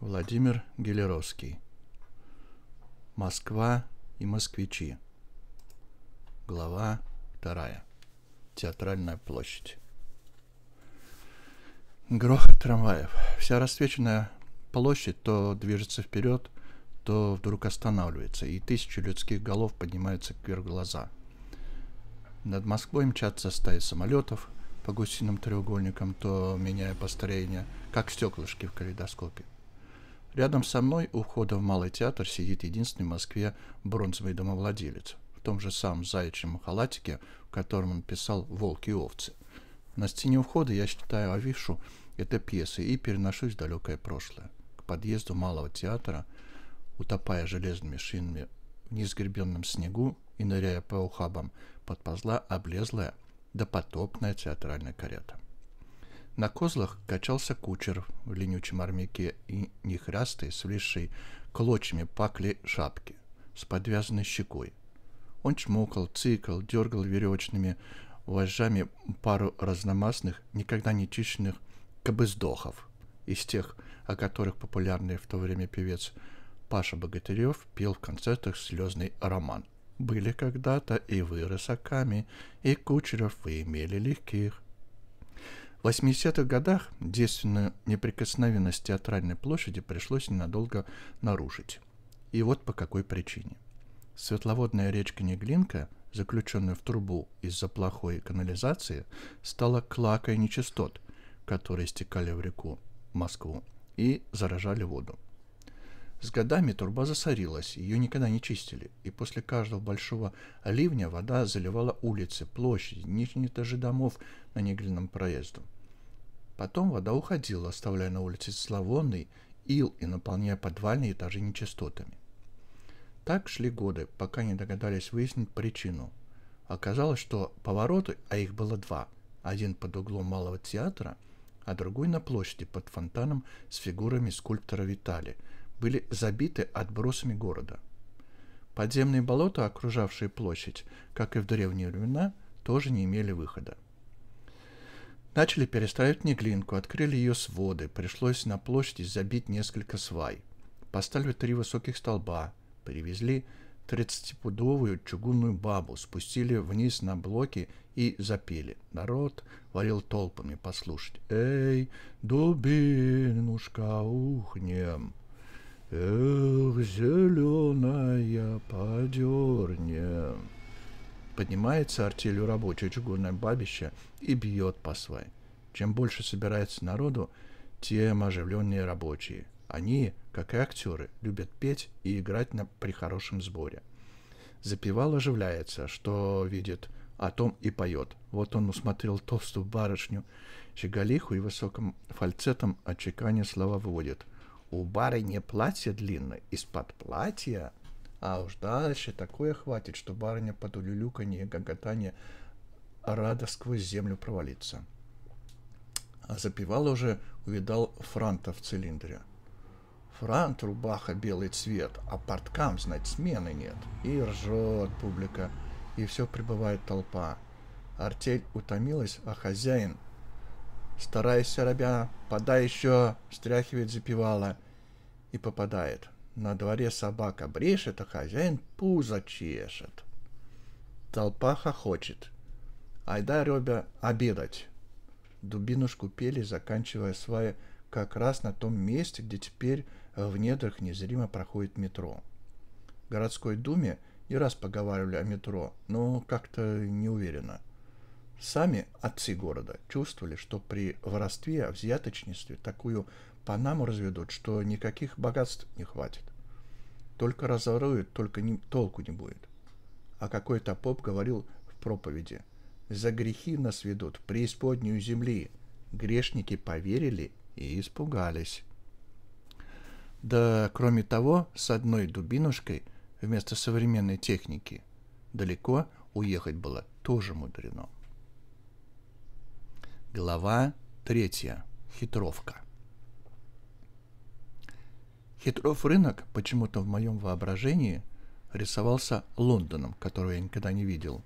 Владимир Гелеровский. Москва и москвичи. Глава вторая. Театральная площадь. Грохот трамваев. Вся рассвеченная площадь то движется вперед, то вдруг останавливается, и тысячи людских голов поднимаются кверх глаза. Над Москвой мчатся стаи самолетов по гусиным треугольникам, то меняя построение, как стеклышки в калейдоскопе – Рядом со мной у входа в Малый театр сидит единственный в Москве бронзовый домовладелец в том же самом заячьем халатике, в котором он писал «Волки и овцы». На стене входа я читаю Авишу это пьесы и переношусь в далекое прошлое, к подъезду Малого театра, утопая железными шинами в несгребенном снегу и ныряя по ухабам, подползла облезлая допотопная театральная карета. На козлах качался кучер в ленючем армяке и нехрястый, свисший клочьями пакли шапки с подвязанной щекой. Он чмокал, цикал, дергал веревочными вожжами пару разномастных, никогда не чищенных кобыздохов, из тех, о которых популярный в то время певец Паша Богатырев пел в концертах слезный роман. Были когда-то и вы рысаками, и кучеров вы имели легких. В 80-х годах действенную неприкосновенность театральной площади пришлось ненадолго нарушить. И вот по какой причине. Светловодная речка Неглинка, заключенная в трубу из-за плохой канализации, стала клакой нечистот, которые стекали в реку Москву и заражали воду. С годами турба засорилась, ее никогда не чистили, и после каждого большого ливня вода заливала улицы, площади, нижние этажи домов на Негрином проезду. Потом вода уходила, оставляя на улице славонный ил и наполняя подвальные этажи нечистотами. Так шли годы, пока не догадались выяснить причину. Оказалось, что повороты, а их было два, один под углом Малого театра, а другой на площади под фонтаном с фигурами скульптора Витали – были забиты отбросами города. Подземные болота, окружавшие площадь, как и в древние времена, тоже не имели выхода. Начали перестраивать Неглинку, открыли ее своды, пришлось на площади забить несколько свай. Поставили три высоких столба, привезли 30-пудовую чугунную бабу, спустили вниз на блоки и запели. Народ варил толпами послушать. «Эй, дубинушка, ухнем!» Эх, зеленая подерня. Поднимается артелью рабочее чугунное бабище и бьет по свай. Чем больше собирается народу, тем оживленнее рабочие. Они, как и актеры, любят петь и играть на, при хорошем сборе. Запевал оживляется, что видит, о том и поет. Вот он усмотрел толстую барышню, щеголиху и высоким фальцетом отчеканя слова выводит у барыни платье длинное, из-под платья, а уж дальше такое хватит, что барыня под улюлюканье и гоготание рада сквозь землю провалиться. А запивал уже, увидал франта в цилиндре. Франт, рубаха белый цвет, а порткам, знать, смены нет. И ржет публика, и все прибывает толпа. Артель утомилась, а хозяин стараясь робя, подай еще, встряхивает запевала. И попадает. На дворе собака брешет, а хозяин пузо чешет. Толпа хохочет. Айда, Робя, обедать. Дубинушку пели, заканчивая сваи как раз на том месте, где теперь в недрах незримо проходит метро. В городской думе не раз поговаривали о метро, но как-то не уверенно – Сами отцы города чувствовали, что при воровстве, взяточничестве такую панаму разведут, что никаких богатств не хватит. Только разоруют, только не, толку не будет. А какой-то поп говорил в проповеди, «За грехи нас ведут в преисподнюю земли». Грешники поверили и испугались. Да, кроме того, с одной дубинушкой вместо современной техники далеко уехать было тоже мудрено. Глава 3. Хитровка. Хитров рынок почему-то в моем воображении рисовался Лондоном, которого я никогда не видел.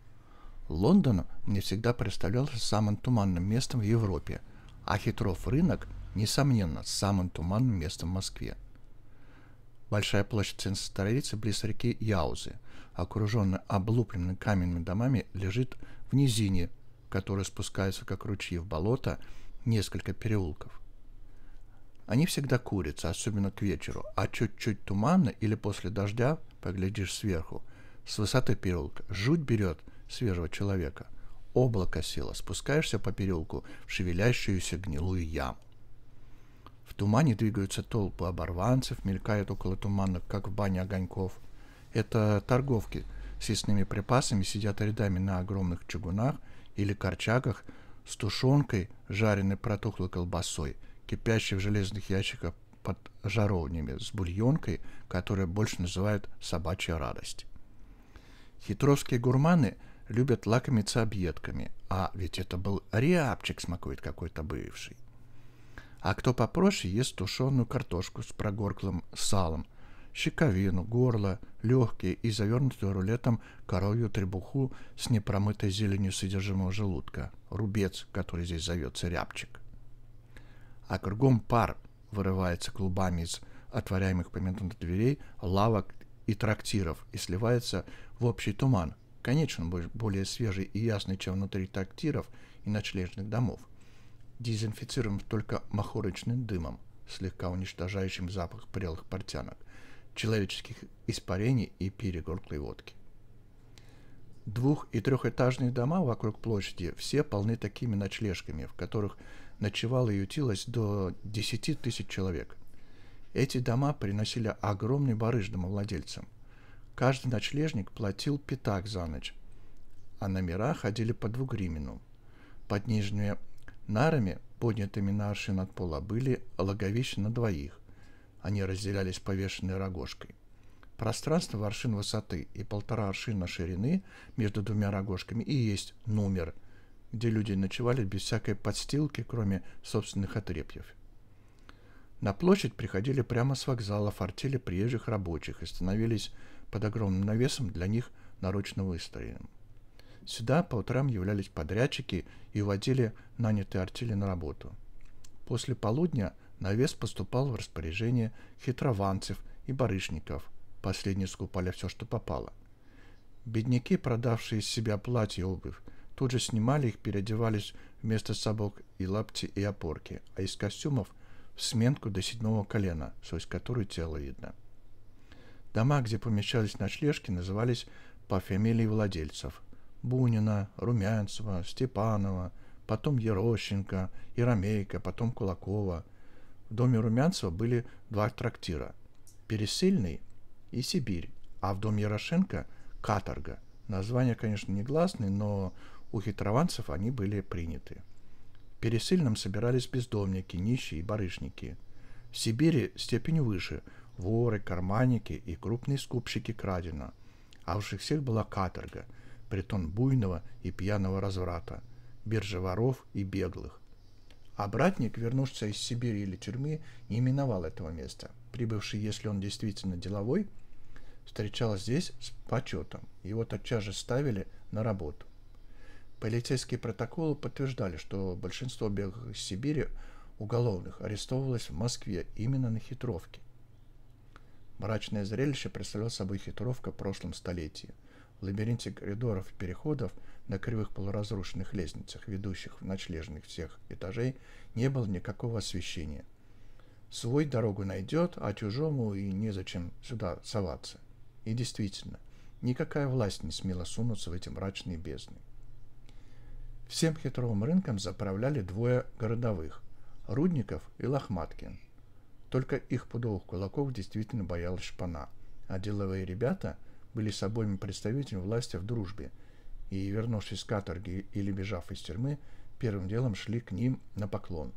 Лондон мне всегда представлялся самым туманным местом в Европе, а Хитров рынок, несомненно, самым туманным местом в Москве. Большая площадь центра столицы близ реки Яузы, окруженная облупленными каменными домами, лежит в низине которые спускаются как ручьи в болото, несколько переулков. Они всегда курятся, особенно к вечеру, а чуть-чуть туманно или после дождя, поглядишь сверху, с высоты переулка, жуть берет свежего человека. Облако село, спускаешься по переулку в шевелящуюся гнилую яму. В тумане двигаются толпы оборванцев, мелькают около тумана, как в бане огоньков. Это торговки с ясными припасами сидят рядами на огромных чугунах – или корчагах с тушенкой, жареной протухлой колбасой, кипящей в железных ящиках под жаровнями, с бульонкой, которую больше называют «собачья радость». Хитровские гурманы любят лакомиться объедками, а ведь это был рябчик, смакует какой-то бывший. А кто попроще, ест тушеную картошку с прогорклым салом, щековину, горло, легкие и завернутую рулетом коровью требуху с непромытой зеленью содержимого желудка, рубец, который здесь зовется рябчик. А кругом пар вырывается клубами из отворяемых поминутных дверей, лавок и трактиров и сливается в общий туман, конечно более свежий и ясный, чем внутри трактиров и ночлежных домов, дезинфицируем только махорочным дымом, слегка уничтожающим запах прелых портянок человеческих испарений и перегорклой водки. Двух- и трехэтажные дома вокруг площади все полны такими ночлежками, в которых ночевало и ютилось до 10 тысяч человек. Эти дома приносили огромный барыш домовладельцам. Каждый ночлежник платил пятак за ночь, а номера ходили по двугримину. Под нижними нарами, поднятыми на аршин от пола, были логовища на двоих, они разделялись повешенной рогожкой. Пространство в аршин высоты и полтора аршина ширины между двумя рогожками и есть номер, где люди ночевали без всякой подстилки, кроме собственных отрепьев. На площадь приходили прямо с вокзала фортили приезжих рабочих и становились под огромным навесом для них нарочно выстроенным. Сюда по утрам являлись подрядчики и уводили нанятые артели на работу. После полудня – Навес поступал в распоряжение хитрованцев и барышников. Последние скупали все, что попало. Бедняки, продавшие из себя платье и обувь, тут же снимали их, переодевались вместо собак и лапти и опорки, а из костюмов в сменку до седьмого колена, сквозь которую тело видно. Дома, где помещались ночлежки, назывались по фамилии владельцев – Бунина, Румянцева, Степанова, потом Ерощенко, Ирамейка, потом Кулакова – доме Румянцева были два трактира – Пересыльный и Сибирь, а в доме Ярошенко – Каторга. Названия, конечно, негласные, но у хитрованцев они были приняты. В Пересыльном собирались бездомники, нищие и барышники. В Сибири степень выше – воры, карманники и крупные скупщики крадено. А уж всех была каторга, притон буйного и пьяного разврата, биржа воров и беглых, а братник, вернувшийся из Сибири или тюрьмы, не именовал этого места. Прибывший, если он действительно деловой, встречал здесь с почетом. Его тотчас же ставили на работу. Полицейские протоколы подтверждали, что большинство беглых из Сибири уголовных арестовывалось в Москве именно на хитровке. Мрачное зрелище представляла собой хитровка в прошлом столетии. В лабиринте коридоров и переходов – на кривых полуразрушенных лестницах, ведущих в ночлежных всех этажей, не было никакого освещения. Свой дорогу найдет, а чужому и незачем сюда соваться. И действительно, никакая власть не смела сунуться в эти мрачные бездны. Всем хитровым рынком заправляли двое городовых – Рудников и Лохматкин. Только их пудовых кулаков действительно боялась шпана, а деловые ребята были с обоими представителями власти в дружбе – и, вернувшись с каторги или бежав из тюрьмы, первым делом шли к ним на поклон.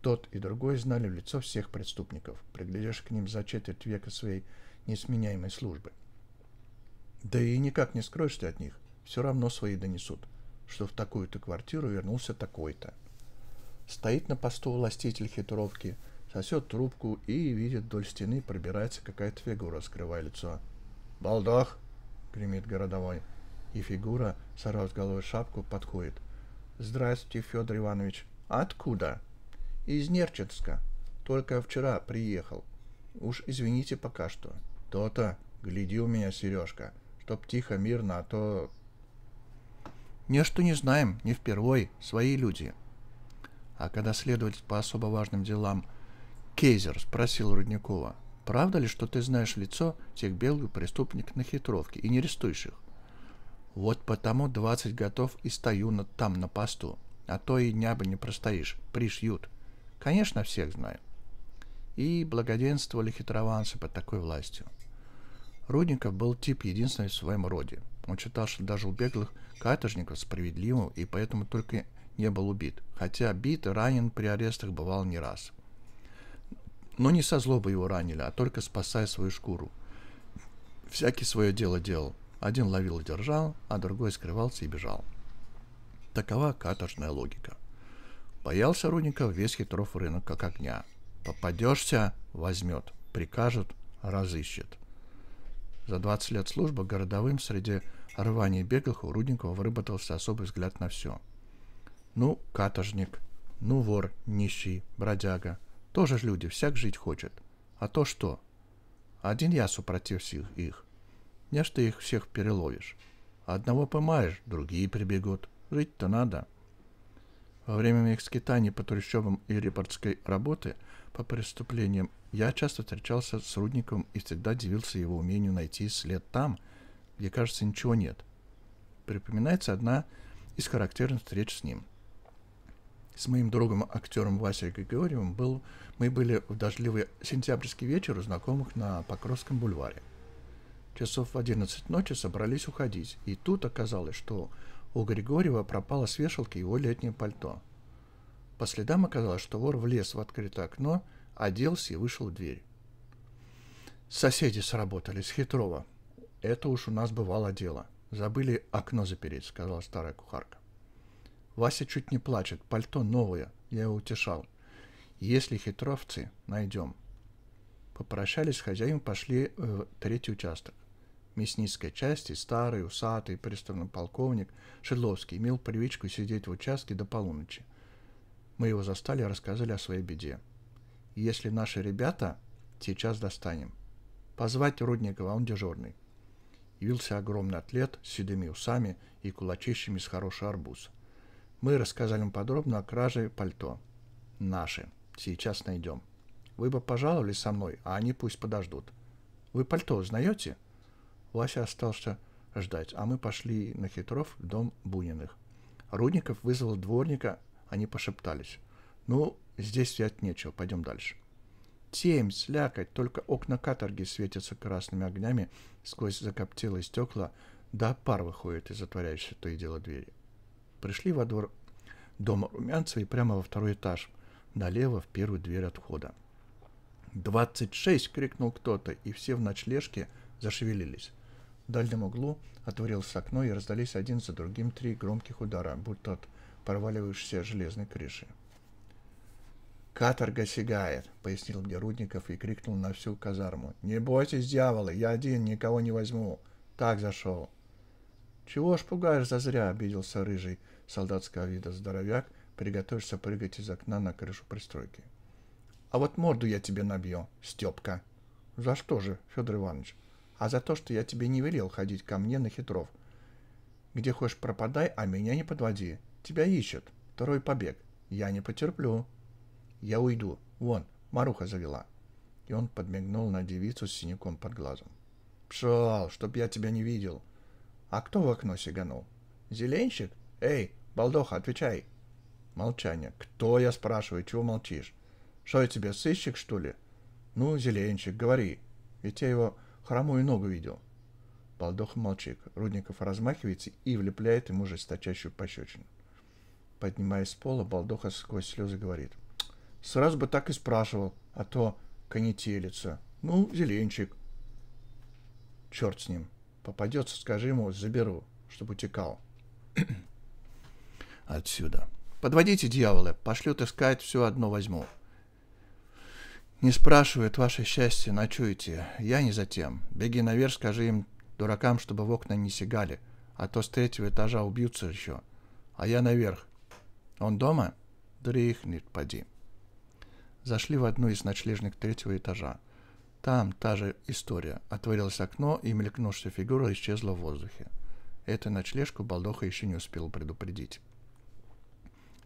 Тот и другой знали в лицо всех преступников, приглядишь к ним за четверть века своей несменяемой службы. Да и никак не скроешь ты от них, все равно свои донесут, что в такую-то квартиру вернулся такой-то. Стоит на посту властитель хитровки, сосет трубку и видит вдоль стены пробирается какая-то фигура, скрывая лицо. «Балдах!» — гремит городовой и фигура, сорвав с головы шапку, подходит. «Здравствуйте, Федор Иванович. Откуда?» «Из Нерчинска. Только вчера приехал. Уж извините пока что». «То-то, гляди у меня, Сережка, чтоб тихо, мирно, а то...» «Не что не знаем, не впервой, свои люди». А когда следователь по особо важным делам Кейзер спросил Рудникова, «Правда ли, что ты знаешь лицо тех белых преступников на хитровке и не арестующих? Вот потому двадцать готов и стою над там на посту, а то и дня бы не простоишь, пришьют. Конечно, всех знаю. И благоденствовали хитрованцы под такой властью. Рудников был тип единственный в своем роде. Он считал, что даже у беглых каторжников справедливым и поэтому только не был убит, хотя бит и ранен при арестах бывал не раз. Но не со злобы его ранили, а только спасая свою шкуру. Всякий свое дело делал. Один ловил и держал, а другой скрывался и бежал. Такова каторжная логика. Боялся Рудников весь хитров рынок как огня. Попадешься – возьмет, прикажет – разыщет. За 20 лет службы городовым среди рваний и беглых у Рудникова выработался особый взгляд на все. Ну, каторжник, ну, вор, нищий, бродяга. Тоже ж люди, всяк жить хочет. А то что? Один я супротив всех их. Не что их всех переловишь. Одного поймаешь, другие прибегут. Жить-то надо. Во время моих скитаний по трущобам и репортской работы по преступлениям я часто встречался с Рудником и всегда дивился его умению найти след там, где, кажется, ничего нет. Припоминается одна из характерных встреч с ним. С моим другом, актером Васей Григорьевым, был, мы были в дождливый сентябрьский вечер у знакомых на Покровском бульваре – часов в 11 ночи собрались уходить, и тут оказалось, что у Григорьева пропало с вешалки его летнее пальто. По следам оказалось, что вор влез в открытое окно, оделся и вышел в дверь. Соседи сработали с хитрого. Это уж у нас бывало дело. Забыли окно запереть, сказала старая кухарка. Вася чуть не плачет, пальто новое, я его утешал. Если хитровцы, найдем. Попрощались с хозяином, пошли э, в третий участок мясницкой части старый, усатый, пристальный полковник Шедловский имел привычку сидеть в участке до полуночи. Мы его застали и рассказали о своей беде. Если наши ребята, сейчас достанем. Позвать Рудникова, он дежурный. Явился огромный атлет с седыми усами и кулачищами с хороший арбуз. Мы рассказали им подробно о краже пальто. Наши. Сейчас найдем. Вы бы пожаловались со мной, а они пусть подождут. Вы пальто узнаете?» Вася остался ждать, а мы пошли на хитров в дом Буниных. Рудников вызвал дворника, они пошептались. «Ну, здесь взять нечего, пойдем дальше». Темь, слякоть, только окна каторги светятся красными огнями сквозь закоптелые стекла, да пар выходит из затворяющей то и дело двери. Пришли во двор дома Румянцева и прямо во второй этаж, налево в первую дверь от входа. «Двадцать шесть!» — крикнул кто-то, и все в ночлежке зашевелились. В дальнем углу отворилось окно, и раздались один за другим три громких удара, будто от проваливающейся железной крыши. «Каторга сигает», — пояснил мне Рудников и крикнул на всю казарму. «Не бойтесь, дьяволы, я один, никого не возьму. Так зашел». «Чего ж пугаешь зазря?» — обиделся рыжий солдатского вида здоровяк, приготовишься прыгать из окна на крышу пристройки. «А вот морду я тебе набью, Степка!» «За что же, Федор Иванович?» а за то, что я тебе не велел ходить ко мне на хитров. Где хочешь пропадай, а меня не подводи. Тебя ищут. Второй побег. Я не потерплю. Я уйду. Вон, Маруха завела. И он подмигнул на девицу с синяком под глазом. Пшел, чтоб я тебя не видел. А кто в окно сиганул? Зеленщик? Эй, балдоха, отвечай. Молчание. Кто, я спрашиваю, чего молчишь? Что я тебе, сыщик, что ли? Ну, зеленщик, говори. Ведь я его Хромую ногу видел. Балдох молчит. Рудников размахивается и влепляет ему жесточайшую пощечину. Поднимаясь с пола, Балдоха сквозь слезы говорит. Сразу бы так и спрашивал, а то конетелица. Ну, зеленчик. Черт с ним. Попадется, скажи ему, заберу, чтобы утекал. Отсюда. Подводите дьявола, пошлют искать, все одно возьму. Не спрашивают ваше счастье, ночуете. Я не затем. Беги наверх, скажи им, дуракам, чтобы в окна не сигали, а то с третьего этажа убьются еще. А я наверх. Он дома? Дрыхнет, поди. Зашли в одну из ночлежных третьего этажа. Там та же история. Отворилось окно, и мелькнувшая фигура исчезла в воздухе. Эту ночлежку Балдоха еще не успел предупредить.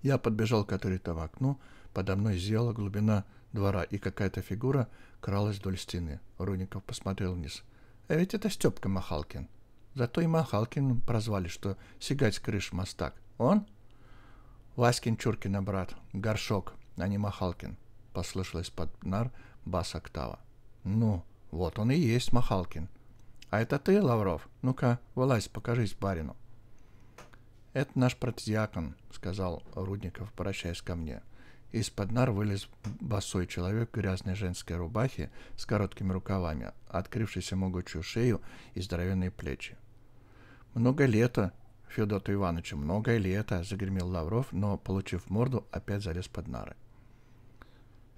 Я подбежал к открытому окну, подо мной зеркало, глубина двора, и какая-то фигура кралась вдоль стены. Рудников посмотрел вниз. «А ведь это Степка Махалкин. Зато и Махалкин прозвали, что сигать с крыш мостак. Он?» «Васькин Чуркина брат. Горшок, а не Махалкин», — послышалось под нар бас октава. «Ну, вот он и есть Махалкин. А это ты, Лавров? Ну-ка, вылазь, покажись барину». «Это наш протьякон», — сказал Рудников, обращаясь ко мне. Из-под нар вылез босой человек в грязной женской рубахе с короткими рукавами, открывшейся могучую шею и здоровенные плечи. «Много лета, Федоту Ивановичу, много лета!» — загремел Лавров, но, получив морду, опять залез под нары.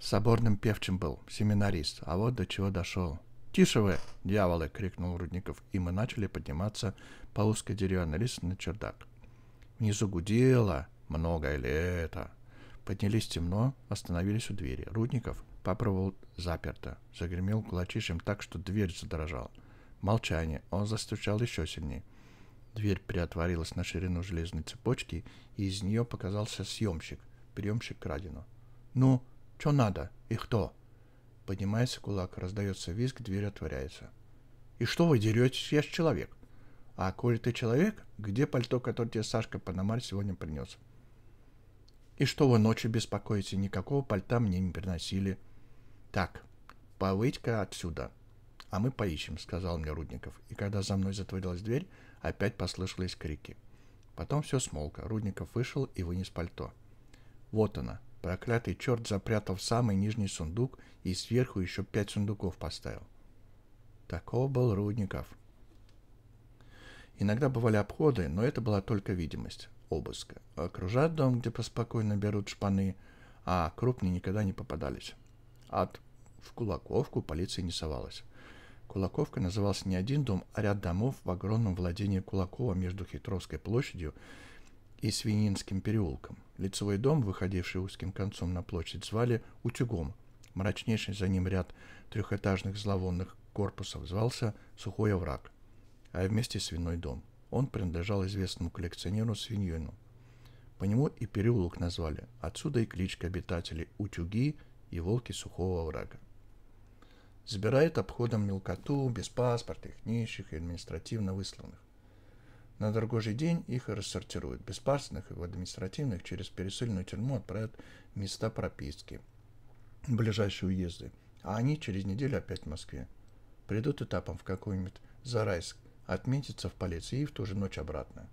Соборным певчим был, семинарист, а вот до чего дошел. «Тише вы, дьяволы!» — крикнул Рудников, и мы начали подниматься по узкой деревянной лестнице на чердак. Внизу гудело, много лета. Поднялись темно, остановились у двери. Рудников попробовал заперто. Загремел кулачищем так, что дверь задрожала. Молчание. Он застучал еще сильнее. Дверь приотворилась на ширину железной цепочки, и из нее показался съемщик, приемщик крадину. «Ну, что надо? И кто?» Поднимается кулак, раздается визг, дверь отворяется. «И что вы деретесь? Я ж человек!» «А коли ты человек, где пальто, которое тебе Сашка Пономарь сегодня принес?» И что вы ночью беспокоите, никакого пальта мне не приносили. Так, повыть-ка отсюда. А мы поищем, сказал мне Рудников. И когда за мной затворилась дверь, опять послышались крики. Потом все смолко. Рудников вышел и вынес пальто. Вот она. Проклятый черт запрятал в самый нижний сундук и сверху еще пять сундуков поставил. Такого был Рудников. Иногда бывали обходы, но это была только видимость обыска. Окружат дом, где поспокойно берут шпаны, а крупные никогда не попадались. От в Кулаковку полиция не совалась. Кулаковка назывался не один дом, а ряд домов в огромном владении Кулакова между Хитровской площадью и Свининским переулком. Лицевой дом, выходивший узким концом на площадь, звали Утюгом. Мрачнейший за ним ряд трехэтажных зловонных корпусов звался Сухой овраг, а вместе свиной дом – он принадлежал известному коллекционеру Свиньону. По нему и переулок назвали, отсюда и кличка обитателей «Утюги» и «Волки сухого врага». Забирает обходом мелкоту, без паспортных, нищих и административно высланных. На другой же день их рассортируют. Беспарственных и в административных через пересыльную тюрьму отправят места прописки, ближайшие уезды. А они через неделю опять в Москве. Придут этапом в какой-нибудь Зарайск отметиться в полиции и в ту же ночь обратно.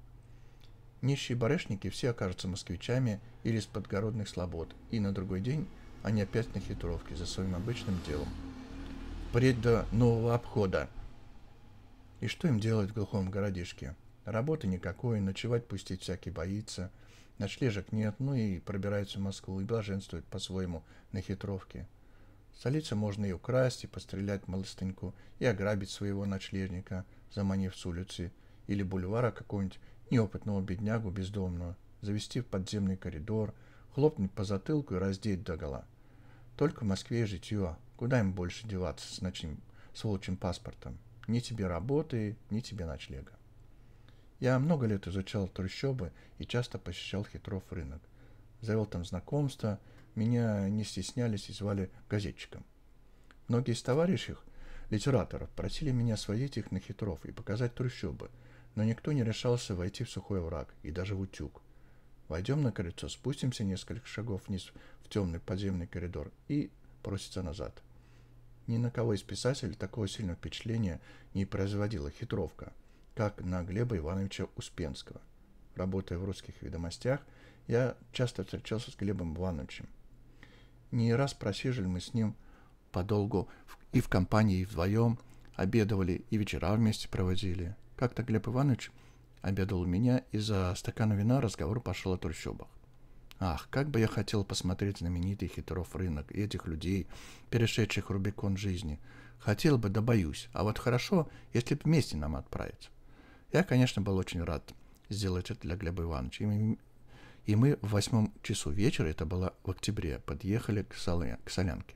Нищие барышники все окажутся москвичами или из подгородных слобод, и на другой день они опять на хитровке за своим обычным делом. Впредь до нового обхода. И что им делать в глухом городишке? Работы никакой, ночевать пустить всякий боится, ночлежек нет, ну и пробирается в Москву и блаженствует по-своему на хитровке. Столица можно и украсть, и пострелять малыстеньку, и ограбить своего ночлежника – заманив с улицы или бульвара какого-нибудь неопытного беднягу бездомного, завести в подземный коридор, хлопнуть по затылку и раздеть догола. Только в Москве житье, куда им больше деваться с ночным, с волчьим паспортом? Ни тебе работы, ни тебе ночлега. Я много лет изучал трущобы и часто посещал хитров рынок. Завел там знакомства, меня не стеснялись и звали газетчиком. Многие из товарищей литераторов просили меня сводить их на хитров и показать трущобы, но никто не решался войти в сухой враг и даже в утюг. Войдем на крыльцо, спустимся несколько шагов вниз в темный подземный коридор и просится назад. Ни на кого из писателей такого сильного впечатления не производила хитровка, как на Глеба Ивановича Успенского. Работая в русских ведомостях, я часто встречался с Глебом Ивановичем. Не раз просижили мы с ним подолгу и в компании, и вдвоем, обедовали и вечера вместе проводили. Как-то Глеб Иванович обедал у меня, и за стаканом вина разговор пошел о трущобах. Ах, как бы я хотел посмотреть знаменитый хитров рынок и этих людей, перешедших Рубикон жизни. Хотел бы, да боюсь. А вот хорошо, если бы вместе нам отправиться. Я, конечно, был очень рад сделать это для Глеба Ивановича. И мы в восьмом часу вечера, это было в октябре, подъехали к, соля... к солянке.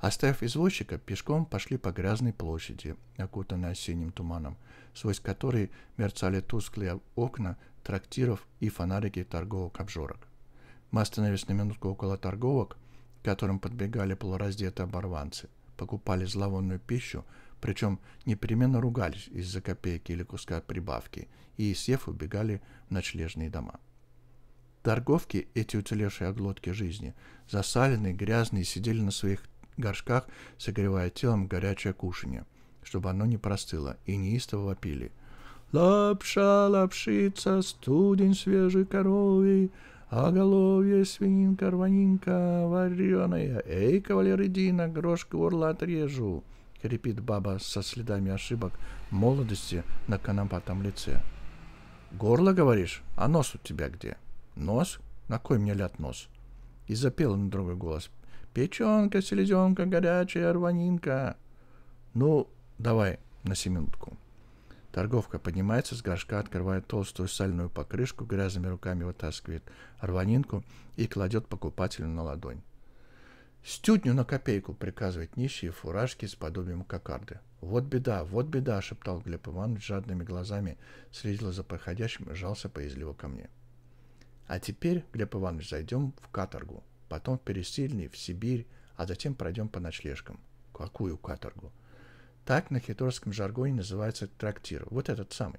Оставив извозчика, пешком пошли по грязной площади, окутанной осенним туманом, сквозь которой мерцали тусклые окна трактиров и фонарики торговок обжорок. Мы остановились на минутку около торговок, к которым подбегали полураздетые оборванцы, покупали зловонную пищу, причем непременно ругались из-за копейки или куска прибавки, и, сев, убегали в ночлежные дома. Торговки, эти уцелевшие от жизни, засаленные, грязные, сидели на своих горшках, согревая телом горячее кушанье, чтобы оно не простыло, и неистово вопили. «Лапша, лапшица, студень свежий коровий, а оголовье, свининка, рванинка, вареная, эй, кавалер, иди на грош горла отрежу!» — крепит баба со следами ошибок молодости на конопатом лице. «Горло, говоришь? А нос у тебя где?» «Нос? На кой мне лят нос?» И запел на другой голос. Печенка, селезенка, горячая рванинка. Ну, давай на семинутку. Торговка поднимается с горшка, открывает толстую сальную покрышку, грязными руками вытаскивает рванинку и кладет покупателю на ладонь. «Стютню на копейку!» — приказывает нищие фуражки с подобием кокарды. «Вот беда, вот беда!» — шептал Глеб Иванович жадными глазами, следил за проходящим и жался поязливо ко мне. «А теперь, Глеб Иванович, зайдем в каторгу», потом в Пересыльный, в Сибирь, а затем пройдем по ночлежкам. Какую каторгу? Так на хиторском жаргоне называется трактир. Вот этот самый.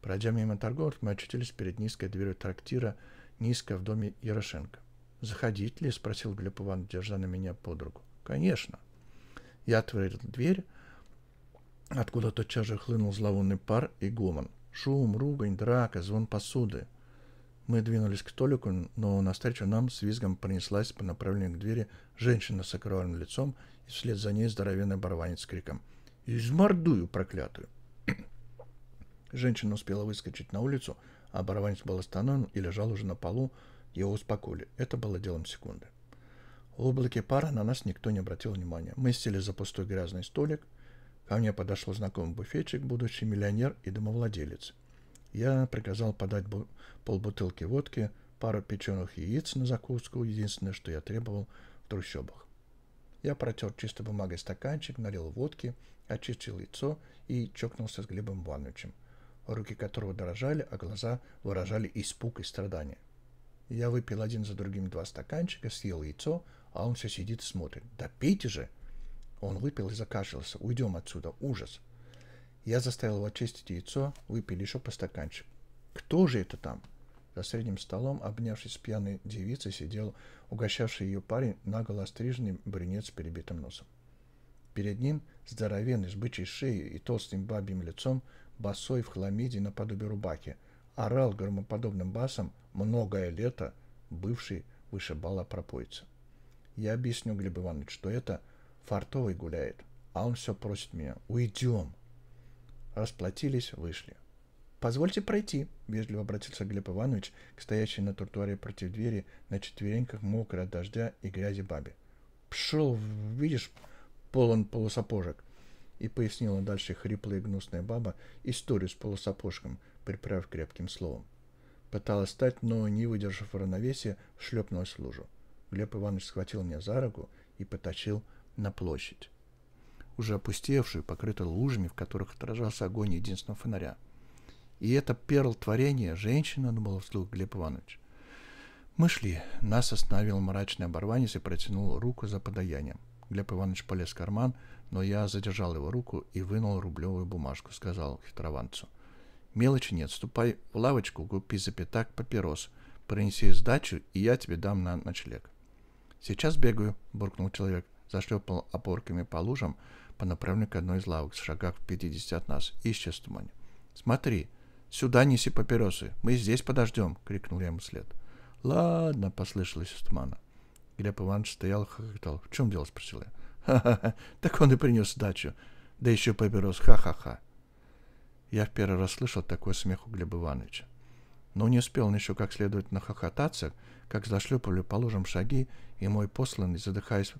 Пройдя мимо торговых, мы очутились перед низкой дверью трактира, низко в доме Ярошенко. «Заходить ли?» — спросил Глеб Иванович, держа на меня под руку. «Конечно». Я отворил дверь, откуда тотчас же хлынул зловонный пар и гомон. Шум, ругань, драка, звон посуды — мы двинулись к столику, но навстречу нам с визгом принеслась по направлению к двери женщина с окровавленным лицом и вслед за ней здоровенный барванец с криком «Измордую, проклятую!» Женщина успела выскочить на улицу, а барабанец был остановлен и лежал уже на полу, его успокоили. Это было делом секунды. В облаке пара на нас никто не обратил внимания. Мы сели за пустой грязный столик. Ко мне подошел знакомый буфетчик, будущий миллионер и домовладелец. Я приказал подать полбутылки водки, пару печеных яиц на закуску, единственное, что я требовал в трущобах. Я протер чистой бумагой стаканчик, налил водки, очистил лицо и чокнулся с Глебом Ивановичем, руки которого дрожали, а глаза выражали испуг и страдания. Я выпил один за другим два стаканчика, съел яйцо, а он все сидит и смотрит. «Да пейте же!» Он выпил и закашлялся. «Уйдем отсюда! Ужас!» Я заставил его очистить яйцо, выпили еще по стаканчику. Кто же это там? За средним столом, обнявшись с пьяной девицей, сидел угощавший ее парень, наголо стриженный брюнет с перебитым носом. Перед ним, здоровенный, с бычьей шеей и толстым бабьим лицом, босой в хламиде наподобие рубаки, орал громоподобным басом «Многое лето!» бывший выше бала пропоится. Я объясню Глеб Иванович, что это фартовый гуляет, а он все просит меня «Уйдем!» расплатились, вышли. «Позвольте пройти», — вежливо обратился Глеб Иванович к стоящей на тротуаре против двери на четвереньках мокрой от дождя и грязи бабе. «Пшел, видишь, полон полусапожек», — и пояснила дальше хриплая и гнусная баба историю с полусапожком, приправив крепким словом. Пыталась стать, но, не выдержав равновесия, шлепнулась в лужу. Глеб Иванович схватил меня за руку и потащил на площадь уже опустевшую, покрытую лужами, в которых отражался огонь единственного фонаря. И это перл творение женщина, думал вслух Глеб Иванович. Мы шли. Нас остановил мрачный оборванец и протянул руку за подаянием. Глеб Иванович полез в карман, но я задержал его руку и вынул рублевую бумажку, сказал хитрованцу. «Мелочи нет, ступай в лавочку, купи за пятак папирос, принеси сдачу, и я тебе дам на ночлег». «Сейчас бегаю», — буркнул человек, зашлепал опорками по лужам, по направлению к одной из лавок в шагах в 50 от нас и исчез в тумане. «Смотри, сюда неси папиросы, мы здесь подождем!» — крикнул я ему вслед. «Ладно», — послышалось из тумана. Глеб Иванович стоял и хохотал. «В чем дело?» — спросил я. «Ха-ха-ха, так он и принес дачу. Да еще папирос, ха-ха-ха!» Я в первый раз слышал такой смех у Глеба Ивановича. Но не успел он еще как следует нахохотаться, как зашлепали по лужам шаги, и мой посланный, задыхаясь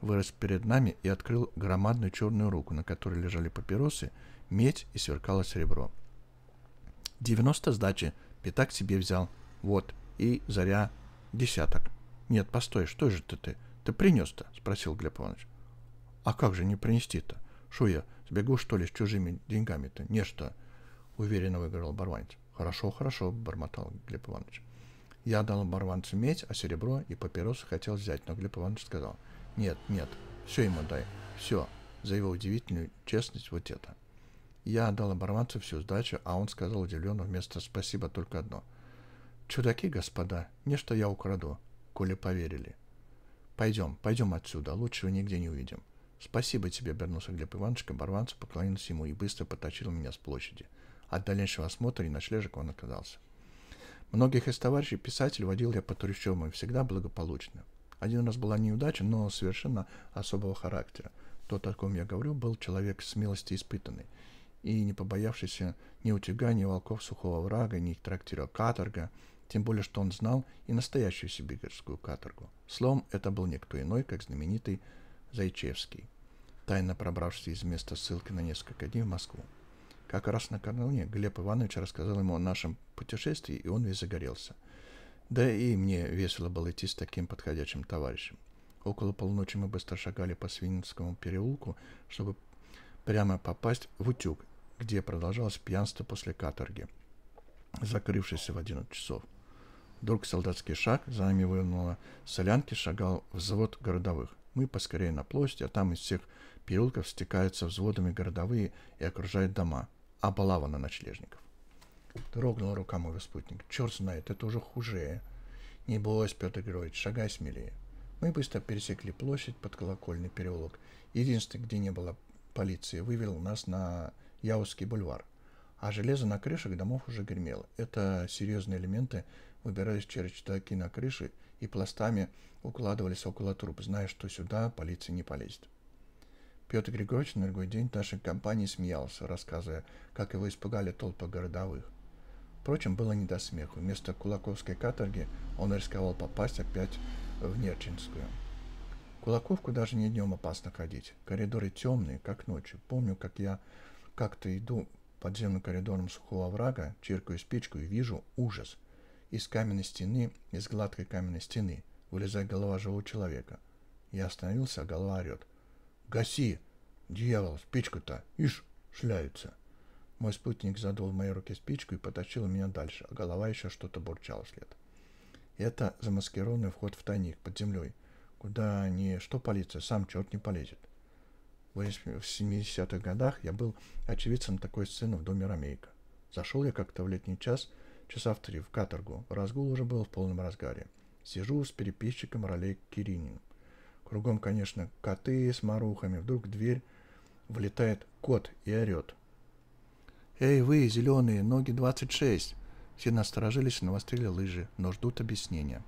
вырос перед нами и открыл громадную черную руку, на которой лежали папиросы, медь и сверкало серебро. 90 сдачи, пятак себе взял. Вот, и заря десяток. Нет, постой, что же ты ты? Ты принес-то? Спросил Глеб Иванович. А как же не принести-то? Шо я, сбегу что ли с чужими деньгами-то? Нечто, уверенно выговорил Барванец. Хорошо, хорошо, бормотал Глеб Иванович. Я дал Барванцу медь, а серебро и папиросы хотел взять, но Глеб Иванович сказал — нет, нет, все ему дай, все, за его удивительную честность вот это. Я отдал оборванцу всю сдачу, а он сказал удивленно вместо «спасибо» только одно. «Чудаки, господа, нечто я украду, коли поверили. Пойдем, пойдем отсюда, лучшего нигде не увидим». «Спасибо тебе», — обернулся Глеб Иванович к оборванцу, поклонился ему и быстро потащил меня с площади. От дальнейшего осмотра и ночлежек он оказался. Многих из товарищей писатель водил я по трущобам и всегда благополучно. Один раз была неудача, но совершенно особого характера. Тот, о ком я говорю, был человек с милости испытанный и не побоявшийся ни утюга, ни волков сухого врага, ни трактира каторга, тем более, что он знал и настоящую сибирскую каторгу. Слом это был никто иной, как знаменитый Зайчевский, тайно пробравшийся из места ссылки на несколько дней в Москву. Как раз накануне Глеб Иванович рассказал ему о нашем путешествии, и он весь загорелся. Да и мне весело было идти с таким подходящим товарищем. Около полуночи мы быстро шагали по Свининскому переулку, чтобы прямо попасть в утюг, где продолжалось пьянство после каторги, закрывшееся в 11 часов. Вдруг солдатский шаг, за нами вынуло солянки, шагал взвод городовых. Мы поскорее на площадь, а там из всех переулков стекаются взводами городовые и окружают дома, обалава на ночлежников. Дрогнула рука моего спутника. Черт знает, это уже хуже. Не бойся, Петр Григорьевич шагай смелее. Мы быстро пересекли площадь под колокольный переулок. Единственное, где не было полиции, вывел нас на Яузский бульвар. А железо на крышах домов уже гремело. Это серьезные элементы выбирались через чердаки на крыши и пластами укладывались около труб, зная, что сюда полиция не полезет. Петр Григорьевич на другой день нашей компании смеялся, рассказывая, как его испугали толпы городовых. Впрочем, было не до смеху. Вместо кулаковской каторги он рисковал попасть опять в Нерчинскую. Кулаковку даже не днем опасно ходить. Коридоры темные, как ночью. Помню, как я как-то иду подземным коридором сухого врага, чиркаю спичку и вижу ужас. Из каменной стены, из гладкой каменной стены, вылезает голова живого человека. Я остановился, а голова орет. «Гаси! Дьявол, спичку-то! Ишь, шляются!» Мой спутник задул в моей руке спичку и потащил меня дальше, а голова еще что-то бурчала вслед. Это замаскированный вход в тайник под землей, куда ни что полиция, сам черт не полезет. В 70-х годах я был очевидцем такой сцены в доме Ромейка. Зашел я как-то в летний час, часа в три, в каторгу. Разгул уже был в полном разгаре. Сижу с переписчиком ролей Киринин. Кругом, конечно, коты с марухами. Вдруг в дверь влетает кот и орет – «Эй, вы, зеленые, ноги 26!» Все насторожились и навострили лыжи, но ждут объяснения.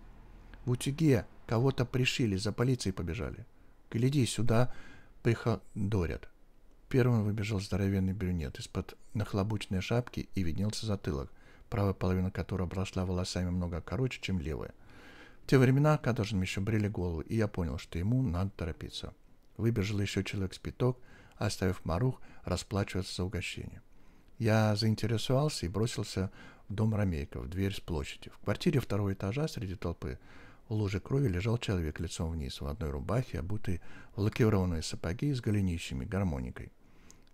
«В утюге кого-то пришили, за полицией побежали. Гляди, сюда приходорят». Первым выбежал здоровенный брюнет из-под нахлобучной шапки и виднелся затылок, правая половина которого обросла волосами много короче, чем левая. В те времена каторжным еще брили голову, и я понял, что ему надо торопиться. Выбежал еще человек с пяток, оставив Марух расплачиваться за угощение. Я заинтересовался и бросился в дом Ромейка, в дверь с площади. В квартире второго этажа среди толпы в луже крови лежал человек лицом вниз, в одной рубахе, обутый в лакированные сапоги с голенищами, гармоникой.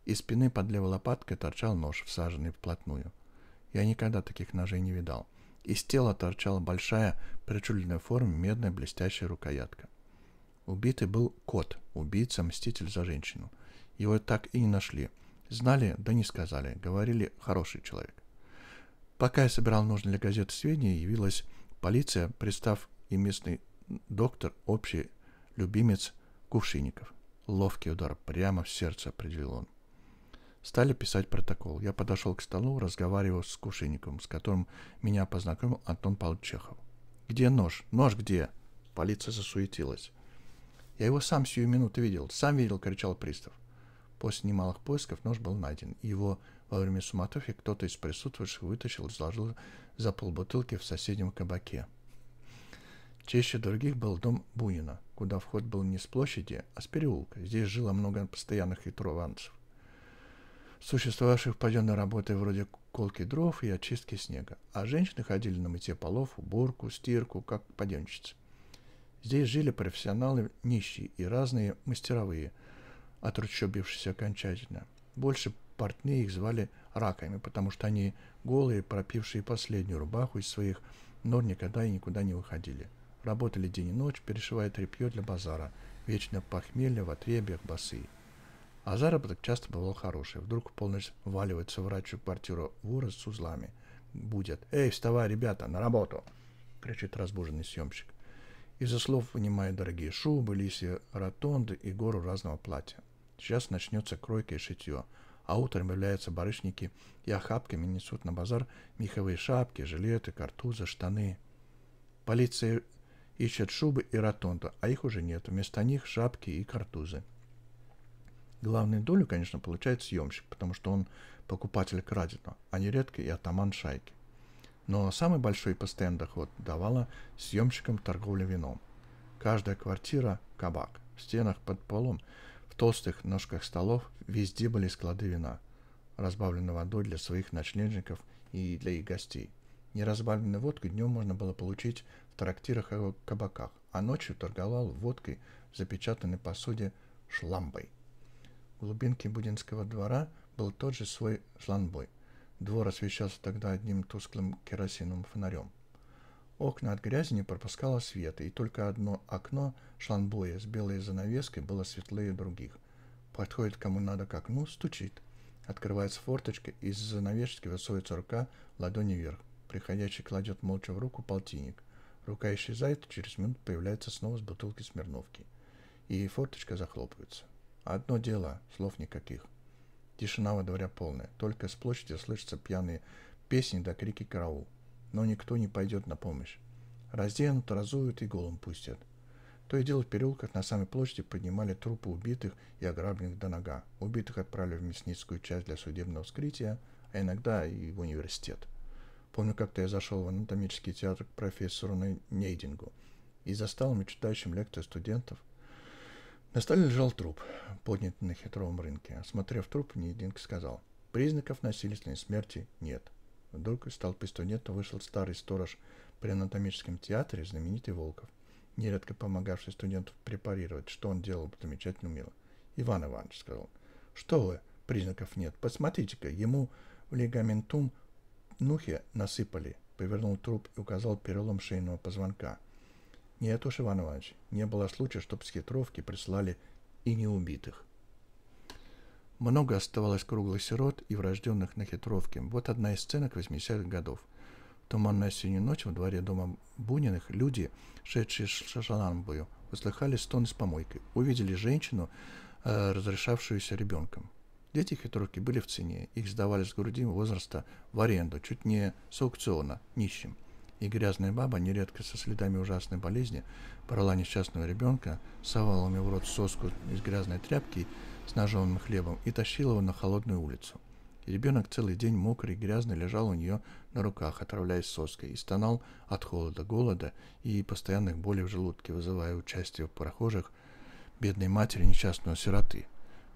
Из спины под левой лопаткой торчал нож, всаженный вплотную. Я никогда таких ножей не видал. Из тела торчала большая, причудливая форма, медная блестящая рукоятка. Убитый был кот, убийца, мститель за женщину. Его так и не нашли — Знали, да не сказали. Говорили, хороший человек. Пока я собирал нужные для газеты сведения, явилась полиция, пристав и местный доктор, общий любимец Кувшинников. Ловкий удар прямо в сердце, определил он. Стали писать протокол. Я подошел к столу, разговаривал с Кувшинниковым, с которым меня познакомил Антон Павлович Чехов. «Где нож? Нож где?» Полиция засуетилась. «Я его сам сию минуту видел, сам видел!» — кричал пристав. После немалых поисков нож был найден, его во время суматохи кто-то из присутствующих вытащил и сложил за полбутылки в соседнем кабаке. Чаще других был дом Бунина, куда вход был не с площади, а с переулка. Здесь жило много постоянных итрованцев, существовавших паденной работой вроде колки дров и очистки снега, а женщины ходили на мытье полов, уборку, стирку, как подъемщицы. Здесь жили профессионалы нищие и разные мастеровые – отрущобившись окончательно. Больше портней их звали раками, потому что они, голые, пропившие последнюю рубаху из своих нор, никогда и никуда не выходили. Работали день и ночь, перешивая тряпье для базара, вечно похмелья, в отребьях, басы. А заработок часто бывал хороший. Вдруг полностью полночь валивается врачу квартиру вора с узлами. Будет. «Эй, вставай, ребята, на работу!» — кричит разбуженный съемщик. Из-за слов вынимает дорогие шубы, лисья ротонды и гору разного платья. Сейчас начнется кройка и шитье, а утром являются барышники и охапками несут на базар меховые шапки, жилеты, картузы, штаны. Полиция ищет шубы и ротонду, а их уже нет. Вместо них шапки и картузы. Главную долю, конечно, получает съемщик, потому что он покупатель краденого, а нередко и атаман шайки. Но самый большой постоянный доход давала съемщикам торговля вином. Каждая квартира – кабак. В стенах под полом в толстых ножках столов везде были склады вина, разбавленной водой для своих ночлежников и для их гостей. Неразбавленную водку днем можно было получить в трактирах и кабаках, а ночью торговал водкой в запечатанной посуде шламбой. В глубинке Будинского двора был тот же свой шламбой. Двор освещался тогда одним тусклым керосиновым фонарем – Окна от грязи не пропускало света, и только одно окно шламбуя с белой занавеской было светлее других. Подходит кому надо к окну, стучит. Открывается форточка, и из занавешки высовывается рука, ладони вверх. Приходящий кладет молча в руку полтинник. Рука исчезает, и через минуту появляется снова с бутылки Смирновки. И форточка захлопывается. Одно дело, слов никаких. Тишина во дворе полная, только с площади слышатся пьяные песни до да крики «Караул!» но никто не пойдет на помощь. Разденут, разуют и голым пустят. То и дело в переулках на самой площади поднимали трупы убитых и ограбленных до нога. Убитых отправили в мясницкую часть для судебного вскрытия, а иногда и в университет. Помню, как-то я зашел в анатомический театр к профессору Нейдингу и застал мечтающим лекцию студентов. На столе лежал труп, поднятый на хитровом рынке. Осмотрев труп, Нейдинг сказал, признаков насильственной смерти нет. Вдруг из толпы студентов вышел старый сторож при анатомическом театре, знаменитый Волков, нередко помогавший студенту препарировать, что он делал замечательно умело. Иван Иванович сказал, что вы, признаков нет, посмотрите-ка, ему в лигаментум нухе насыпали, повернул труп и указал перелом шейного позвонка. Нет уж, Иван Иванович, не было случая, чтобы с хитровки прислали и неубитых. Много оставалось круглых сирот и врожденных на хитровке. Вот одна из сценок 80-х годов. В туманную осеннюю ночь в дворе дома Буниных люди, шедшие шашаламбою, услыхали стон с помойкой, увидели женщину, э, разрешавшуюся ребенком. Дети хитровки были в цене, их сдавали с груди возраста в аренду, чуть не с аукциона, нищим. И грязная баба, нередко со следами ужасной болезни, порвала несчастного ребенка, совала ему в рот соску из грязной тряпки с ножовым хлебом и тащил его на холодную улицу. Ребенок целый день мокрый и грязный лежал у нее на руках, отравляясь соской, и стонал от холода, голода и постоянных болей в желудке, вызывая участие в прохожих бедной матери несчастного сироты.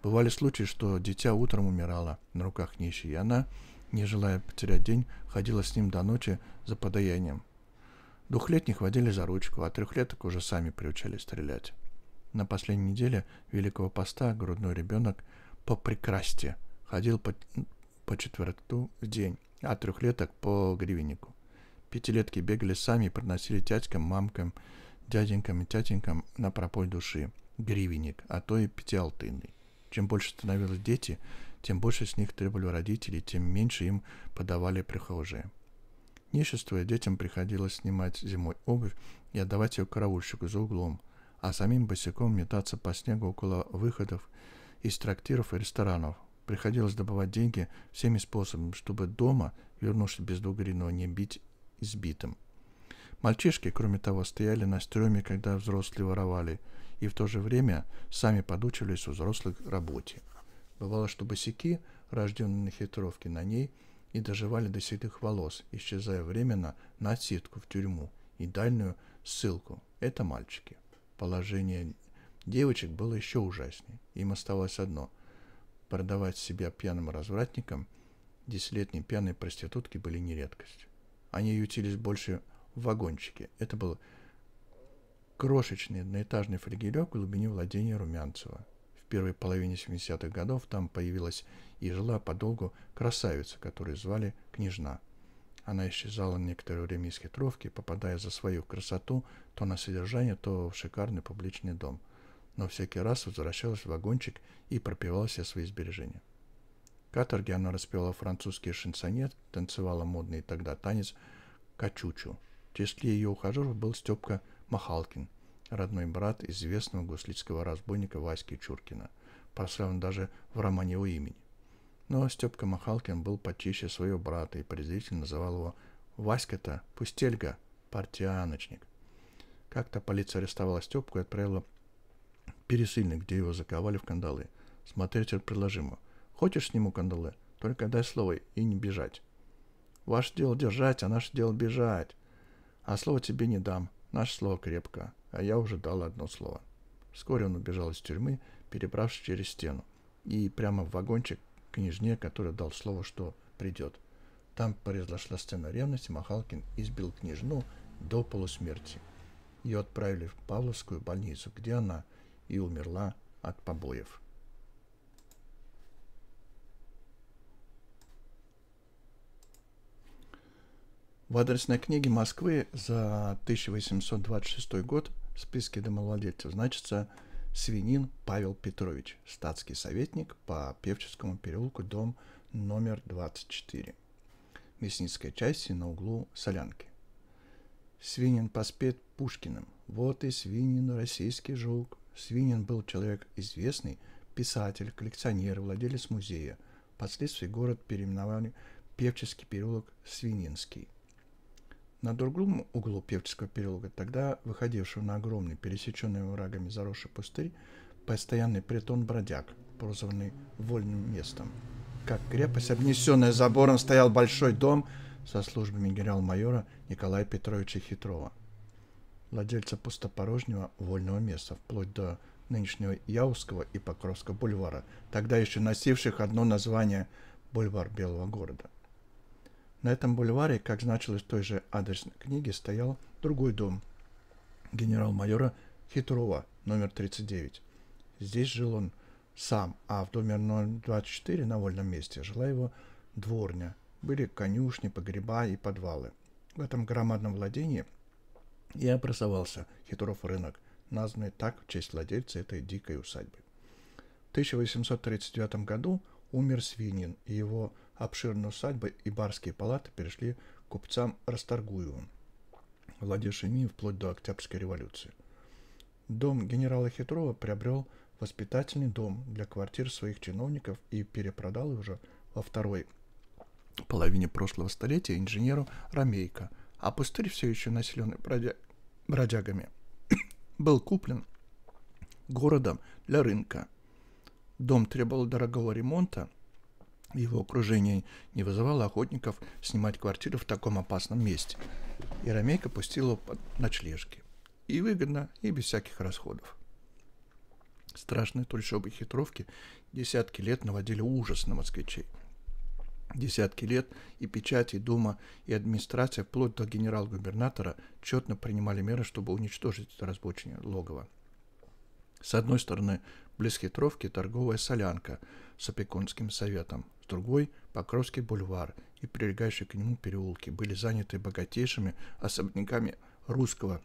Бывали случаи, что дитя утром умирало на руках нищей, и она, не желая потерять день, ходила с ним до ночи за подаянием. Двухлетних водили за ручку, а трехлеток уже сами приучали стрелять. На последней неделе Великого Поста грудной ребенок по прекрасте ходил по, по четверту в день, а трехлеток по гривеннику. Пятилетки бегали сами и приносили тятькам, мамкам, дяденькам и тятенькам на пропой души гривенник, а то и пятиалтынный. Чем больше становились дети, тем больше с них требовали родители, тем меньше им подавали прихожие. Ниществуя, детям приходилось снимать зимой обувь и отдавать ее караульщику за углом, а самим босиком метаться по снегу около выходов из трактиров и ресторанов. Приходилось добывать деньги всеми способами, чтобы дома, вернувшись без двух не бить избитым. Мальчишки, кроме того, стояли на стреме, когда взрослые воровали, и в то же время сами подучивались у взрослых работе. Бывало, что босики, рожденные на хитровке на ней, и доживали до седых волос, исчезая временно на отсидку в тюрьму и дальнюю ссылку. Это мальчики. Положение девочек было еще ужаснее. Им оставалось одно – продавать себя пьяным развратникам. Десятилетние пьяные проститутки были не редкость. Они ютились больше в вагончике. Это был крошечный одноэтажный флигелек в глубине владения Румянцева. В первой половине 70-х годов там появилась и жила подолгу красавица, которую звали Княжна – она исчезала некоторое время из хитровки, попадая за свою красоту то на содержание, то в шикарный публичный дом. Но всякий раз возвращалась в вагончик и пропивала все свои сбережения. Каторге она распевала французский шансонет, танцевала модный тогда танец «Качучу». В числе ее ухажеров был Степка Махалкин, родной брат известного гуслицкого разбойника Васьки Чуркина, прославлен даже в романе о имени. Но ну, а Степка Махалкин был почище своего брата и презрительно называл его «Васька-то, пустельга, партианочник». Как-то полиция арестовала Степку и отправила пересыльник, где его заковали в кандалы. Смотритель предложимо. Хочешь сниму кандалы? Только дай слово и не бежать. Ваше дело держать, а наше дело бежать. А слово тебе не дам. Наше слово крепко. А я уже дал одно слово. Вскоре он убежал из тюрьмы, перебравшись через стену. И прямо в вагончик княжне, который дал слово, что придет. Там произошла сцена ревности, Махалкин избил княжну до полусмерти. Ее отправили в Павловскую больницу, где она и умерла от побоев. В адресной книге Москвы за 1826 год в списке домовладельцев значится Свинин Павел Петрович, статский советник по Певческому переулку, дом номер 24. Мясницкая часть на углу Солянки. Свинин поспет Пушкиным. Вот и Свинин российский жук. Свинин был человек известный, писатель, коллекционер, владелец музея. Впоследствии город переименовали Певческий переулок Свининский. На другом углу Певческого переулка, тогда выходившего на огромный, пересеченный врагами заросший пустырь, постоянный притон бродяг, прозванный вольным местом. Как крепость, обнесенная забором, стоял большой дом со службами генерал-майора Николая Петровича Хитрова, владельца пустопорожнего вольного места, вплоть до нынешнего Яузского и Покровского бульвара, тогда еще носивших одно название «Бульвар Белого города». На этом бульваре, как значилось в той же адресной книге, стоял другой дом генерал-майора Хитрова, номер 39. Здесь жил он сам, а в доме номер 024 на вольном месте жила его дворня. Были конюшни, погреба и подвалы. В этом громадном владении и образовался Хитров рынок, названный так в честь владельца этой дикой усадьбы. В 1839 году умер Свинин, и его Обширные усадьбы и барские палаты перешли купцам Расторгуевым, владевшим им вплоть до Октябрьской революции. Дом генерала Хитрова приобрел воспитательный дом для квартир своих чиновников и перепродал уже во второй половине прошлого столетия инженеру Ромейко, а пустырь, все еще населенный бродя... бродягами, был куплен городом для рынка. Дом требовал дорогого ремонта, его окружение не вызывало охотников снимать квартиру в таком опасном месте. И Ромейка пустила под ночлежки. И выгодно, и без всяких расходов. Страшные трущобы хитровки десятки лет наводили ужас на москвичей. Десятки лет и печать, и дума, и администрация, вплоть до генерал-губернатора, четно принимали меры, чтобы уничтожить это разбочение логово. С одной стороны, близ хитровки торговая солянка с опекунским советом – Другой, Покровский бульвар и прилегающие к нему переулки были заняты богатейшими особняками русского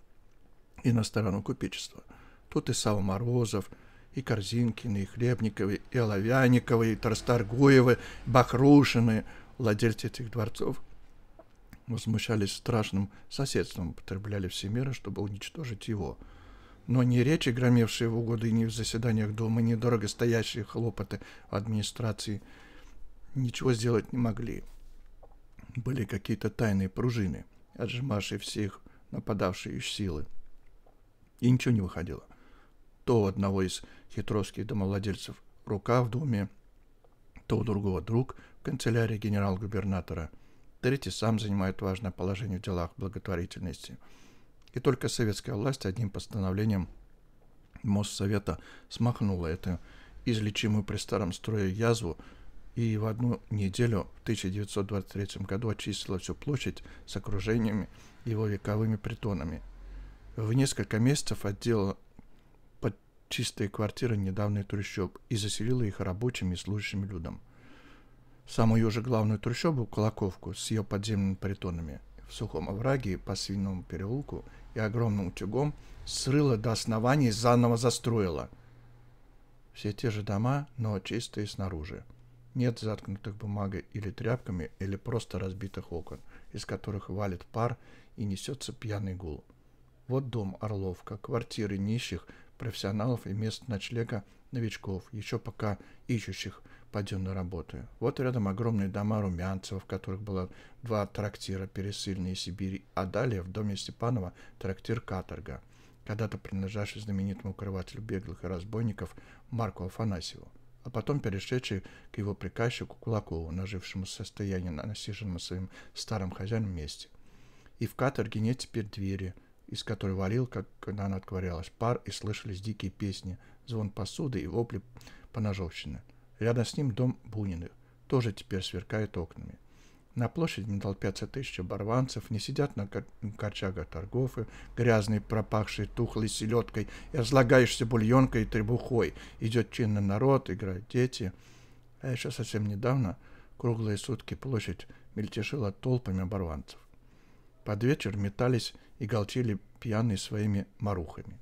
и иностранного купечества. Тут и Сава Морозов, и Корзинкины, и Хлебниковы, и Оловяниковы, и Трасторгуевы, Бахрушины, владельцы этих дворцов, возмущались страшным соседством, потребляли все меры, чтобы уничтожить его. Но ни речи, громевшие в угоды, ни в заседаниях дома, ни дорогостоящие хлопоты в администрации – ничего сделать не могли. Были какие-то тайные пружины, отжимавшие всех нападавшие силы. И ничего не выходило. То у одного из хитровских домовладельцев рука в доме, то у другого друг в канцелярии генерал-губернатора, третий сам занимает важное положение в делах благотворительности. И только советская власть одним постановлением Моссовета смахнула эту излечимую при старом строе язву и в одну неделю в 1923 году очистила всю площадь с окружениями его вековыми притонами. В несколько месяцев отделала под чистые квартиры недавний трущоб и заселила их рабочими и служащими людям. Самую же главную трущобу, Колоковку, с ее подземными притонами, в сухом овраге по свиному переулку и огромным утюгом срыла до основания и заново застроила. Все те же дома, но чистые снаружи. Нет заткнутых бумагой или тряпками, или просто разбитых окон, из которых валит пар и несется пьяный гул. Вот дом Орловка, квартиры нищих, профессионалов и мест ночлега новичков, еще пока ищущих подъемной работы. Вот рядом огромные дома Румянцева, в которых было два трактира «Пересыльные Сибири», а далее в доме Степанова трактир «Каторга», когда-то принадлежавший знаменитому укрывателю беглых и разбойников Марку Афанасьеву а потом перешедший к его приказчику Кулакову, нажившему состояние на насиженном своим старым хозяином месте. И в каторге нет теперь двери, из которой валил, как когда она отворялась, пар, и слышались дикие песни, звон посуды и вопли поножовщины. Рядом с ним дом Буниных, тоже теперь сверкает окнами. На площади не толпятся тысячи барванцев, не сидят на корчагах торгов, и грязный, пропахший тухлой селедкой, и разлагаешься бульонкой и требухой. Идет чинный народ, играют дети. А еще совсем недавно круглые сутки площадь мельтешила толпами оборванцев. Под вечер метались и галчили пьяные своими марухами.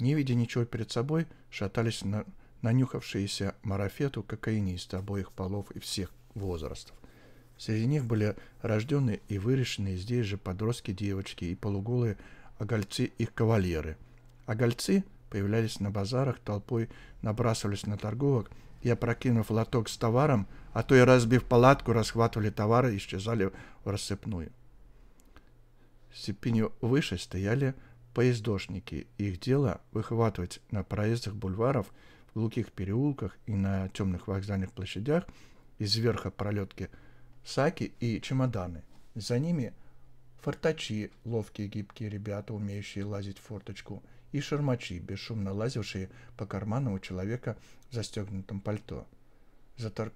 Не видя ничего перед собой, шатались на, нанюхавшиеся марафету кокаинисты обоих полов и всех возрастов. Среди них были рожденные и выращенные здесь же подростки-девочки и полуголые огольцы их кавалеры. Огольцы появлялись на базарах, толпой набрасывались на торговок и, опрокинув лоток с товаром, а то и разбив палатку, расхватывали товары и исчезали в рассыпную. Степенью выше стояли поездошники. Их дело выхватывать на проездах бульваров, в глухих переулках и на темных вокзальных площадях из верха пролетки – саки и чемоданы. За ними фортачи, ловкие гибкие ребята, умеющие лазить в форточку, и шармачи, бесшумно лазившие по карманам у человека в застегнутом пальто, затор...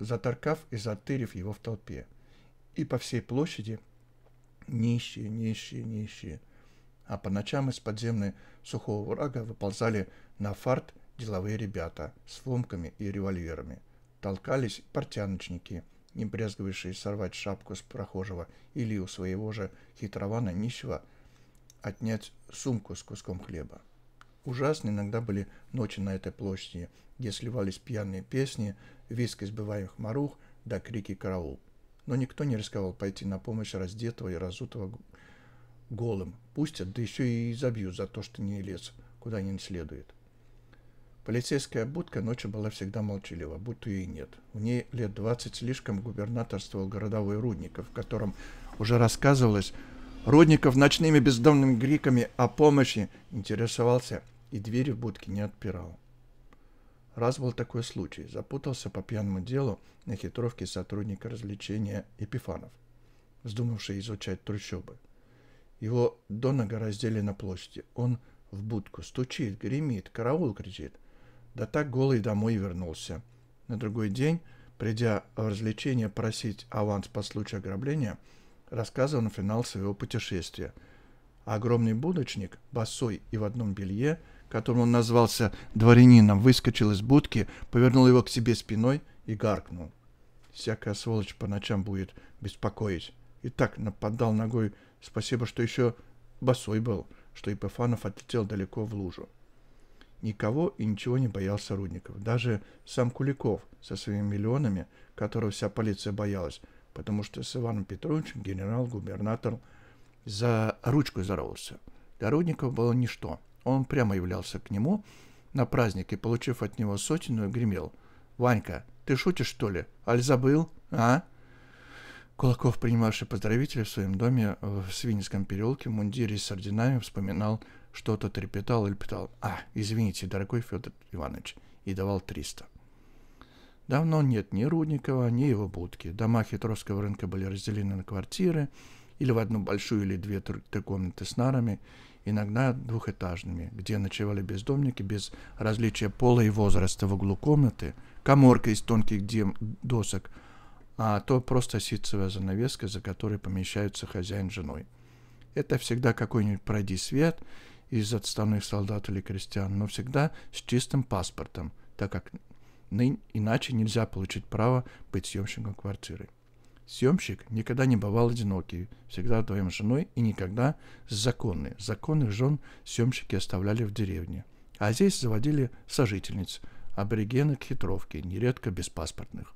заторкав и затырив его в толпе. И по всей площади нищие, нищие, нищие. А по ночам из подземной сухого врага выползали на фарт деловые ребята с фомками и револьверами. Толкались портяночники – не брезговавший сорвать шапку с прохожего или у своего же хитрована нищего отнять сумку с куском хлеба. Ужасны иногда были ночи на этой площади, где сливались пьяные песни, виск избываемых марух да крики «караул». Но никто не рисковал пойти на помощь раздетого и разутого голым. Пустят, да еще и забьют за то, что не лез, куда не следует. Полицейская будка ночью была всегда молчалива, будто и нет. В ней лет двадцать слишком губернаторствовал городовой Рудников, в котором уже рассказывалось, Рудников ночными бездомными гриками о помощи интересовался и двери в будке не отпирал. Раз был такой случай, запутался по пьяному делу на хитровке сотрудника развлечения Эпифанов, вздумавший изучать трущобы. Его до нога раздели на площади. Он в будку стучит, гремит, караул кричит да так голый домой вернулся. На другой день, придя в развлечение просить аванс по случаю ограбления, рассказывал на финал своего путешествия. А огромный будочник, босой и в одном белье, которым он назвался дворянином, выскочил из будки, повернул его к себе спиной и гаркнул. Всякая сволочь по ночам будет беспокоить. И так нападал ногой, спасибо, что еще босой был, что Епифанов отлетел далеко в лужу никого и ничего не боялся Рудников. Даже сам Куликов со своими миллионами, которого вся полиция боялась, потому что с Иваном Петровичем генерал-губернатор за ручку здоровался. Для Рудникова было ничто. Он прямо являлся к нему на праздник и, получив от него сотенную, гремел. «Ванька, ты шутишь, что ли? Аль забыл? А?» Кулаков, принимавший поздравителя в своем доме в Свининском переулке в мундире с орденами, вспоминал что-то трепетал и питал. А, извините, дорогой Федор Иванович, и давал 300. Давно нет ни Рудникова, ни его будки. Дома хитровского рынка были разделены на квартиры, или в одну большую или две три комнаты с нарами, иногда двухэтажными, где ночевали бездомники без различия пола и возраста в углу комнаты, коморка из тонких дем досок, а то просто ситцевая занавеска, за которой помещаются хозяин с женой. Это всегда какой-нибудь пройди свет – из отставных солдат или крестьян, но всегда с чистым паспортом, так как иначе нельзя получить право быть съемщиком квартиры. Съемщик никогда не бывал одинокий, всегда вдвоем с женой и никогда с законной. Законных жен съемщики оставляли в деревне. А здесь заводили сожительниц, аборигенок хитровки, нередко беспаспортных.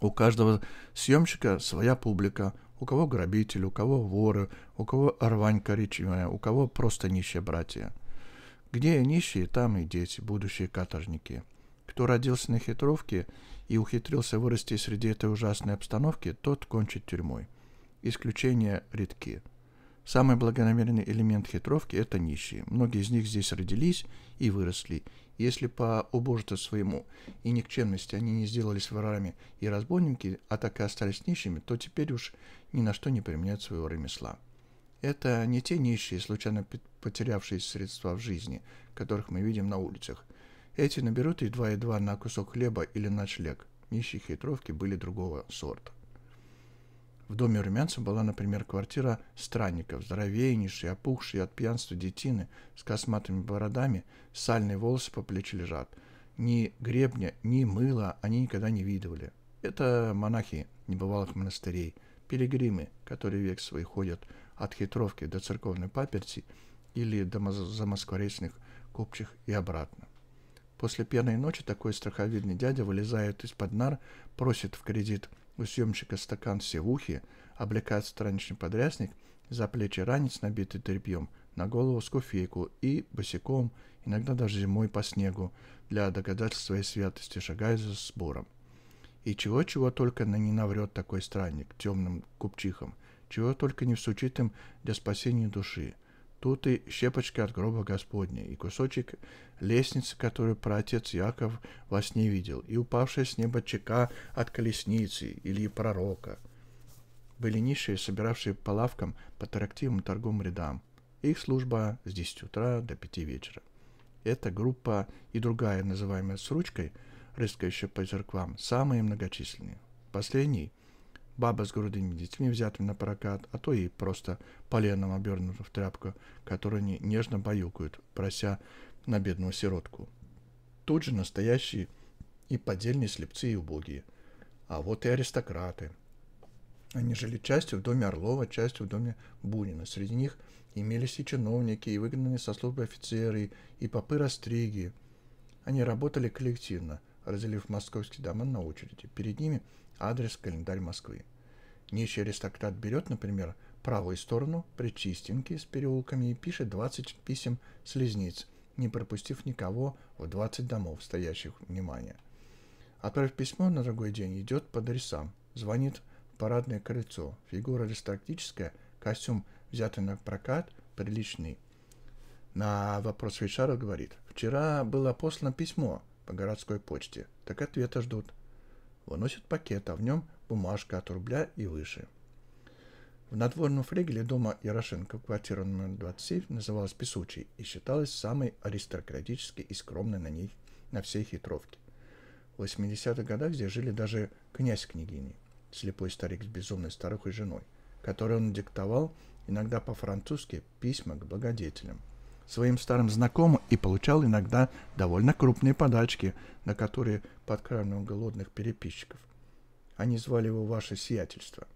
У каждого съемщика своя публика, у кого грабители, у кого воры, у кого рвань коричневая, у кого просто нищие братья. Где нищие, там и дети, будущие каторжники. Кто родился на хитровке и ухитрился вырасти среди этой ужасной обстановки, тот кончит тюрьмой. Исключения редки. Самый благонамеренный элемент хитровки – это нищие. Многие из них здесь родились и выросли, если по убожеству своему и никчемности они не сделались ворами и разбойники, а так и остались нищими, то теперь уж ни на что не применяют своего ремесла. Это не те нищие, случайно потерявшие средства в жизни, которых мы видим на улицах. Эти наберут едва-едва на кусок хлеба или ночлег. Нищие хитровки были другого сорта. В доме румянцев была, например, квартира странников, здоровейнейшие, опухшие от пьянства детины, с косматыми бородами, сальные волосы по плечи лежат. Ни гребня, ни мыла они никогда не видывали. Это монахи небывалых монастырей, пилигримы, которые век свой ходят от хитровки до церковной паперти или до замоскворечных купчих и обратно. После пьяной ночи такой страховидный дядя вылезает из-под нар, просит в кредит – у съемщика стакан все в ухе, облекает страничный подрясник, за плечи ранец, набитый тряпьем, на голову скуфейку и босиком, иногда даже зимой по снегу, для доказательств своей святости шагает за сбором. И чего-чего только на не наврет такой странник темным купчихам, чего только не всучит им для спасения души. Тут и щепочка от гроба Господня, и кусочек лестницы, которую праотец Яков во сне видел, и упавшая с неба чека от колесницы или пророка. Были низшие, собиравшие по лавкам, по трактивам торговым рядам. Их служба с 10 утра до 5 вечера. Эта группа и другая, называемая «с ручкой», рыскающая по зерквам, самые многочисленные. Последний – баба с грудыми детьми, взятыми на прокат, а то и просто поленом обернута в тряпку, которую они нежно баюкают, прося на бедную сиротку. Тут же настоящие и поддельные слепцы и убогие. А вот и аристократы. Они жили частью в доме Орлова, частью в доме Бунина. Среди них имелись и чиновники, и выгнанные со службы офицеры, и попы-растриги. Они работали коллективно – разделив московские дома на очереди. Перед ними адрес-календарь Москвы. Нищий аристократ берет, например, правую сторону, при причистенки с переулками и пишет 20 писем слезниц, не пропустив никого в 20 домов, стоящих внимания. Отправив письмо на другой день, идет по адресам, звонит в парадное крыльцо. Фигура аристократическая, костюм взятый на прокат, приличный. На вопрос Вишара говорит, «Вчера было послано письмо, по городской почте, так ответа ждут. Выносит пакет, а в нем бумажка от рубля и выше. В надворном флигеле дома Ярошенко квартира номер 27 называлась «Песучей» и считалась самой аристократической и скромной на ней, на всей хитровке. В 80-х годах здесь жили даже князь княгини, слепой старик с безумной старухой женой, которой он диктовал иногда по-французски письма к благодетелям – своим старым знакомым и получал иногда довольно крупные подачки, на которые подкармливал голодных переписчиков. Они звали его «Ваше сиятельство»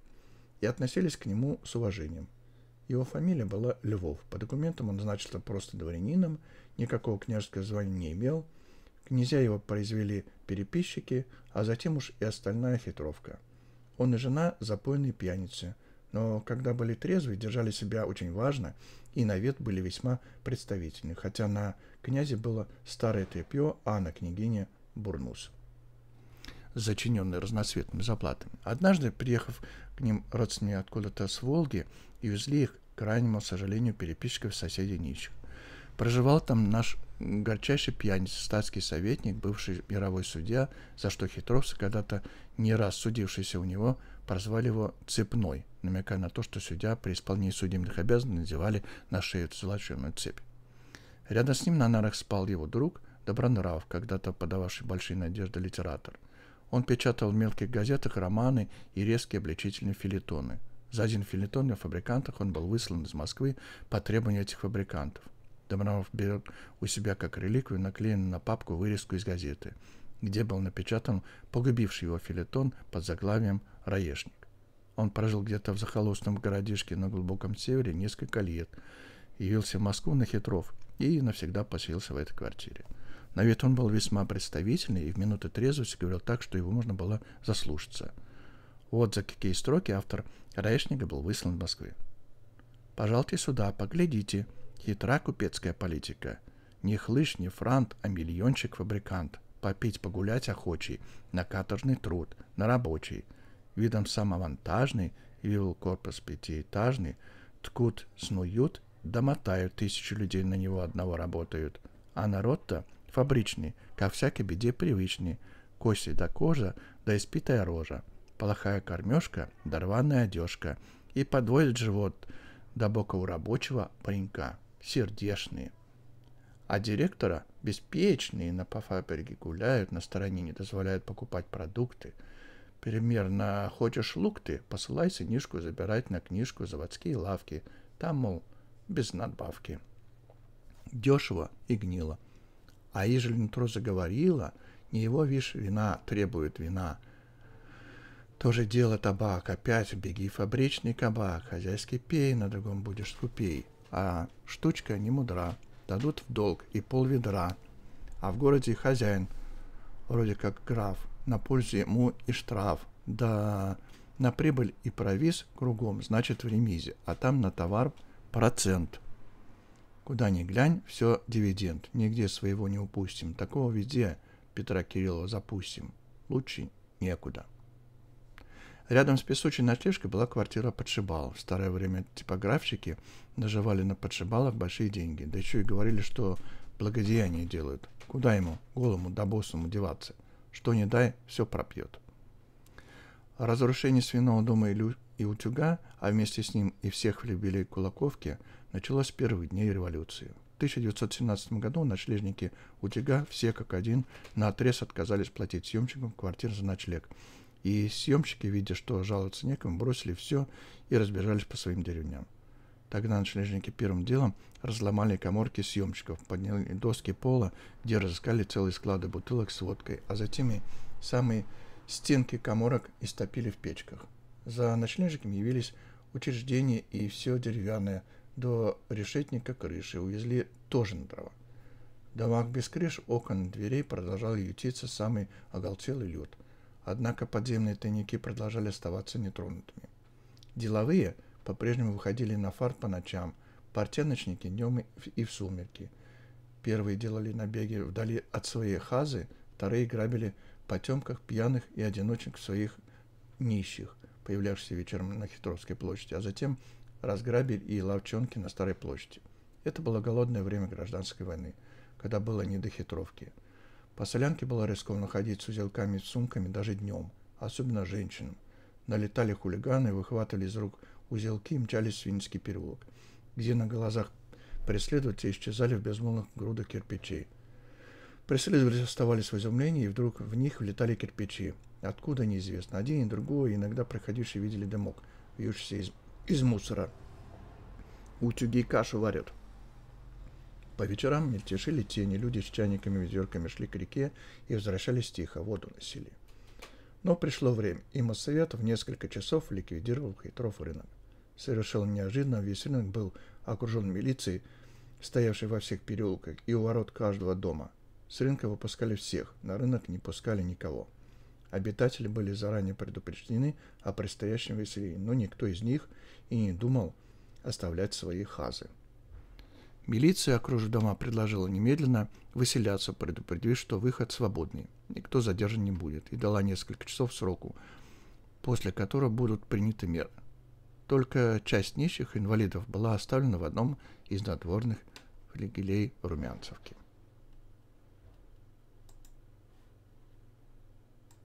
и относились к нему с уважением. Его фамилия была Львов. По документам он значился просто дворянином, никакого княжеского звания не имел. Князя его произвели переписчики, а затем уж и остальная хитровка. Он и жена – запойные пьяницы – но когда были трезвы, держали себя очень важно и на вид были весьма представительны, хотя на князе было старое тряпье, а на княгине бурнус, зачиненный разноцветными заплатами. Однажды, приехав к ним родственники откуда-то с Волги, и везли их, к раннему сожалению, переписчиков соседей нищих. Проживал там наш горчайший пьяница, статский советник, бывший мировой судья, за что хитровцы, когда-то не раз судившийся у него, прозвали его «цепной», намекая на то, что судья при исполнении судебных обязанностей надевали на шею золоченую цепь. Рядом с ним на нарах спал его друг, добронрав, когда-то подававший большие надежды литератор. Он печатал в мелких газетах романы и резкие обличительные филитоны. За один филитон для фабрикантов он был выслан из Москвы по требованию этих фабрикантов – Добронов берет у себя как реликвию наклеенную на папку вырезку из газеты, где был напечатан погубивший его филетон под заглавием «Раешник». Он прожил где-то в захолустном городишке на глубоком севере несколько лет, явился в Москву на хитров и навсегда поселился в этой квартире. На вид он был весьма представительный и в минуты трезвости говорил так, что его можно было заслушаться. Вот за какие строки автор «Раешника» был выслан в Москве. «Пожалуйте сюда, поглядите», Хитра купецкая политика. Не хлыш, не франт, а миллиончик-фабрикант. Попить, погулять охочий, на каторжный труд, на рабочий. Видом самовантажный, вилл корпус пятиэтажный, ткут, снуют, домотают да тысячи людей на него одного работают. А народ-то фабричный, ко всякой беде привычный, кости до да кожа, да испитая рожа. Плохая кормежка, дорваная да одежка, и подводит живот до бока у рабочего паренька сердешные. А директора беспечные на по гуляют, на стороне не дозволяют покупать продукты. Примерно хочешь лук ты, посылай сынишку забирать на книжку заводские лавки. Там, мол, без надбавки. Дешево и гнило. А ежели нутро заговорила, не его, вишь, вина требует вина. Тоже дело табак, опять беги фабричный кабак, хозяйский пей, на другом будешь скупей. А штучка не мудра, дадут в долг и пол ведра. А в городе хозяин, вроде как граф, на пользу ему и штраф. Да, на прибыль и провиз кругом, значит в ремизе, а там на товар процент. Куда ни глянь, все дивиденд, нигде своего не упустим, такого везде Петра Кириллова запустим, лучше некуда. Рядом с песучей ночлежкой была квартира подшибал. В старое время типографщики наживали на Подшибалах большие деньги. Да еще и говорили, что благодеяние делают. Куда ему, голому да боссому, деваться? Что не дай, все пропьет. Разрушение разрушении свиного дома и, и утюга, а вместе с ним и всех влюбили Кулаковки, началось с первых дней революции. В 1917 году ночлежники утюга все как один на отрез отказались платить съемщикам квартир за ночлег – и съемщики, видя, что жаловаться некому, бросили все и разбежались по своим деревням. Тогда ночлежники первым делом разломали коморки съемщиков, подняли доски пола, где разыскали целые склады бутылок с водкой, а затем и самые стенки коморок истопили в печках. За ночлежниками явились учреждения и все деревянное, до решетника крыши увезли тоже на дрова. В домах без крыш, окон, дверей продолжал ютиться самый оголтелый люд – однако подземные тайники продолжали оставаться нетронутыми. Деловые по-прежнему выходили на фарт по ночам, портяночники днем и в сумерки. Первые делали набеги вдали от своей хазы, вторые грабили потемках пьяных и одиночек своих нищих, появлявшихся вечером на Хитровской площади, а затем разграбили и ловчонки на Старой площади. Это было голодное время гражданской войны, когда было не до хитровки – по солянке было рискованно ходить с узелками и сумками даже днем, особенно женщинам. Налетали хулиганы, выхватывали из рук узелки и мчались в Свинский переулок, где на глазах преследователи исчезали в безмолвных грудах кирпичей. Преследователи оставались в изумлении, и вдруг в них влетали кирпичи. Откуда неизвестно. Один и другой, иногда проходившие видели дымок, вьющийся из, из мусора. «Утюги кашу варят», по вечерам мельтешили тени, люди с чайниками и ведерками шли к реке и возвращались тихо, воду носили. Но пришло время, и Моссовет в несколько часов ликвидировал хитров рынок. Совершил неожиданно, весь рынок был окружен милицией, стоявшей во всех переулках и у ворот каждого дома. С рынка выпускали всех, на рынок не пускали никого. Обитатели были заранее предупреждены о предстоящем веселении, но никто из них и не думал оставлять свои хазы. Милиция, окружив дома, предложила немедленно выселяться, предупредив, что выход свободный, никто задержан не будет, и дала несколько часов сроку, после которого будут приняты меры. Только часть нищих инвалидов была оставлена в одном из надворных флигелей Румянцевки.